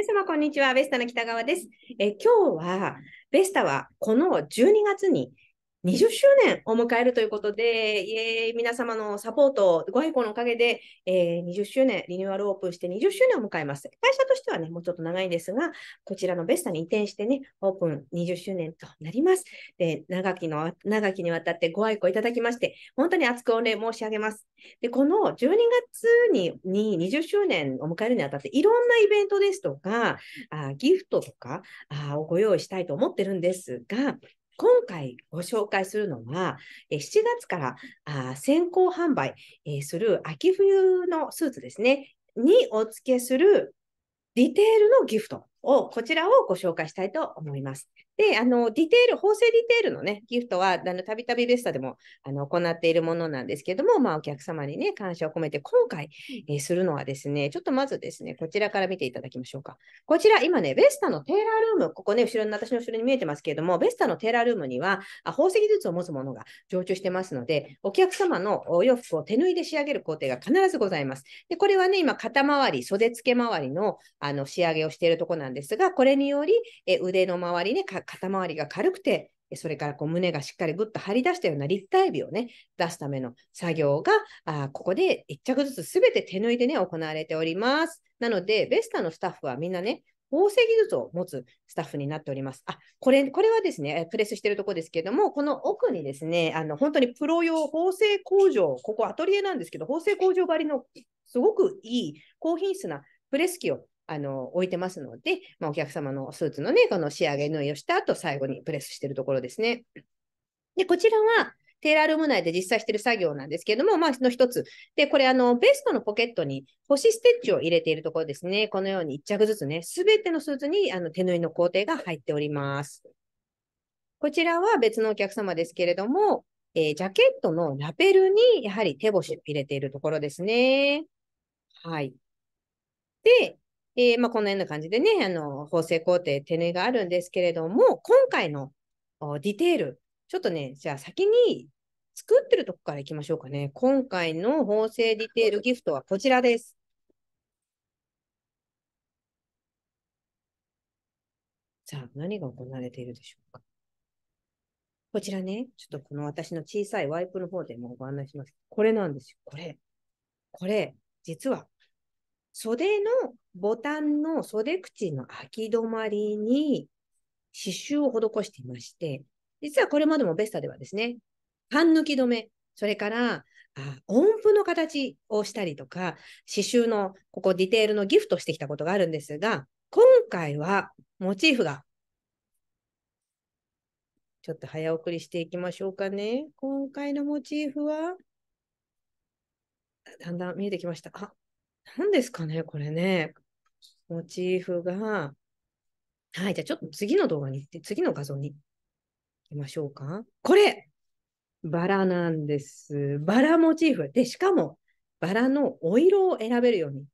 皆様、こんにちは。ベスタの北川です。え今日は、ベスタはこの12月に20周年を迎えるということで、イエーイ皆様のサポート、ご愛顧のおかげで、えー、20周年、リニューアルオープンして20周年を迎えます。会社としてはね、もうちょっと長いんですが、こちらのベスタに移転してね、オープン20周年となります。で長きの長きにわたってご愛顧いただきまして、本当に厚くお礼申し上げます。でこの12月にに20周年を迎えるにあたって、いろんなイベントですとか、あギフトとかあをご用意したいと思ってるんですが、今回ご紹介するのは、7月から先行販売する秋冬のスーツですね、にお付けするディテールのギフトを、こちらをご紹介したいと思います。で、あの、ディテール、縫製ディテールのね、ギフトは、あの、たびたびベストでも、あの、行っているものなんですけども、まあ、お客様にね、感謝を込めて、今回、えー、するのはですね、ちょっとまずですね、こちらから見ていただきましょうか。こちら、今ね、ベスタのテーラールーム、ここね、後ろに、私の後ろに見えてますけれども、ベスタのテーラールームには、あ宝石技術を持つものが常駐してますので、お客様のお洋服を手縫いで仕上げる工程が必ずございます。で、これはね、今、肩周り、袖付け周りの、あの、仕上げをしているところなんなんですが、これにより、え腕の周りね、肩周りが軽くて、それからこう胸がしっかりぐっと張り出したような立体美をね、出すための作業が、あここで1着ずつすべて手縫いでね、行われております。なので、ベスタのスタッフはみんなね、縫製技術を持つスタッフになっております。あ、これ、これはですね、プレスしてるとこですけども、この奥にですね、あの、本当にプロ用縫製工場、ここアトリエなんですけど、縫製工場張りのすごくいい高品質なプレス機をあの、置いてますので、まあ、お客様のスーツのね、この仕上げ縫いをした後、最後にプレスしてるところですね。で、こちらは、テーラールーム内で実際してる作業なんですけれども、まあ、の一つ。で、これ、あの、ベストのポケットに星ステッチを入れているところですね。このように1着ずつね、すべてのスーツにあの手縫いの工程が入っております。こちらは別のお客様ですけれども、えー、ジャケットのラベルにやはり手星を入れているところですね。はい。で、えー、まあ、こんなような感じでね、あの、縫製工程、手縫いがあるんですけれども、今回のディテール、ちょっとね、じゃあ先に作ってるとこからいきましょうかね。今回の縫製ディテールギフトはこちらです。さあ、何が行われているでしょうか。こちらね、ちょっとこの私の小さいワイプの方でもご案内します。これなんですよ。これ。これ、実は、袖のボタンの袖口の開き止まりに刺繍を施していまして、実はこれまでもベスタではですね、半抜き止め、それから音符の形をしたりとか、刺繍のここディテールのギフトしてきたことがあるんですが、今回はモチーフが、ちょっと早送りしていきましょうかね。今回のモチーフは、だんだん見えてきました。あ、何ですかね、これね。モチーフが、はい、じゃあちょっと次の動画に行って、次の画像に行きましょうか。これバラなんです。バラモチーフ。で、しかも、バラのお色を選べるように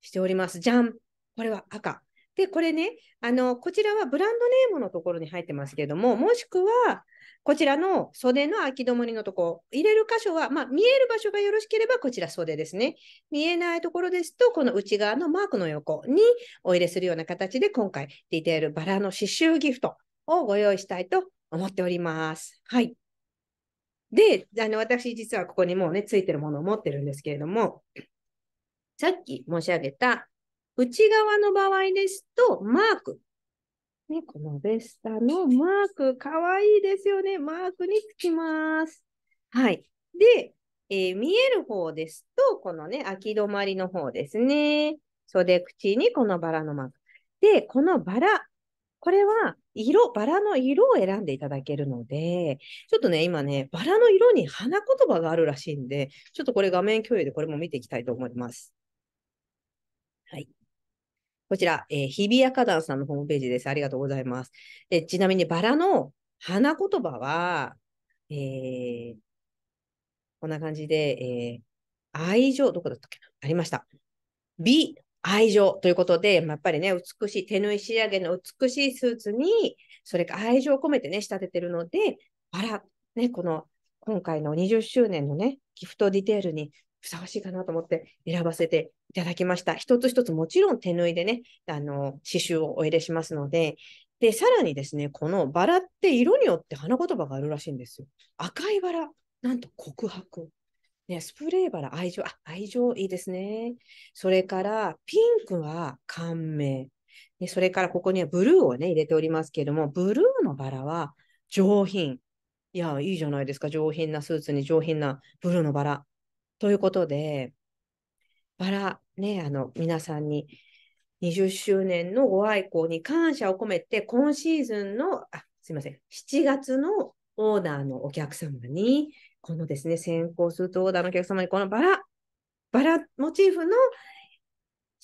しております。じゃんこれは赤。で、これね、あの、こちらはブランドネームのところに入ってますけれども、もしくは、こちらの袖のき止まりのとこ、入れる箇所は、まあ、見える場所がよろしければ、こちら袖ですね。見えないところですと、この内側のマークの横にお入れするような形で、今回、ディテールバラの刺繍ギフトをご用意したいと思っております。はい。で、あの、私、実はここにもうね、ついてるものを持ってるんですけれども、さっき申し上げた、内側の場合ですと、マーク。ね、このベスタのマーク、かわいいですよね。マークにつきます。はい。で、えー、見える方ですと、このね、秋止まりの方ですね。袖口にこのバラのマーク。で、このバラ、これは色、バラの色を選んでいただけるので、ちょっとね、今ね、バラの色に花言葉があるらしいんで、ちょっとこれ画面共有でこれも見ていきたいと思います。はい。こちら、えー、日比谷花壇さんのホームページです。ありがとうございます。でちなみに、バラの花言葉は、えー、こんな感じで、えー、愛情、どこだったっけありました。美、愛情ということで、まやっぱりね、美しい、手縫い仕上げの美しいスーツに、それか愛情を込めてね、仕立ててるので、バラ、ね、この今回の20周年のね、ギフトディテールにふさわしいかなと思って選ばせていただきました。一つ一つもちろん手縫いでね、あの、刺繍をお入れしますので、で、さらにですね、このバラって色によって花言葉があるらしいんですよ。赤いバラ、なんと告白。ね、スプレーバラ、愛情、あ、愛情いいですね。それから、ピンクは感銘。でそれから、ここにはブルーをね、入れておりますけれども、ブルーのバラは上品。いや、いいじゃないですか。上品なスーツに上品なブルーのバラ。ということで、バラ、ね、あの、皆さんに20周年のご愛好に感謝を込めて、今シーズンの、あ、すいません、7月のオーダーのお客様に、このですね、先行するとオーダーのお客様に、このバラ、バラモチーフの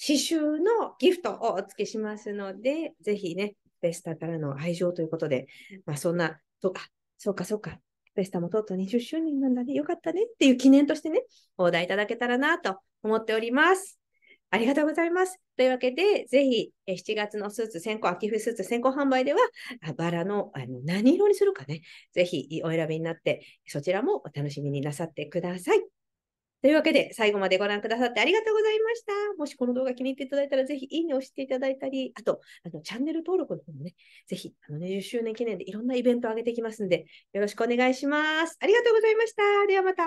刺繍のギフトをお付けしますので、ぜひね、ベスターからの愛情ということで、まあそんな、とあ、そうかそうか、フェスタもとうとう20周年なんだね。よかったね。っていう記念としてね、お題いただけたらなと思っております。ありがとうございます。というわけで、ぜひ、7月のスーツ先行、秋冬スーツ先行販売では、バラのあの何色にするかね、ぜひお選びになって、そちらもお楽しみになさってください。というわけで、最後までご覧くださってありがとうございました。もしこの動画気に入っていただいたら、ぜひいいねを押していただいたり、あと、あのチャンネル登録の方もね、ぜひあの、ね、10周年記念でいろんなイベントを上げていきますので、よろしくお願いします。ありがとうございました。ではまた。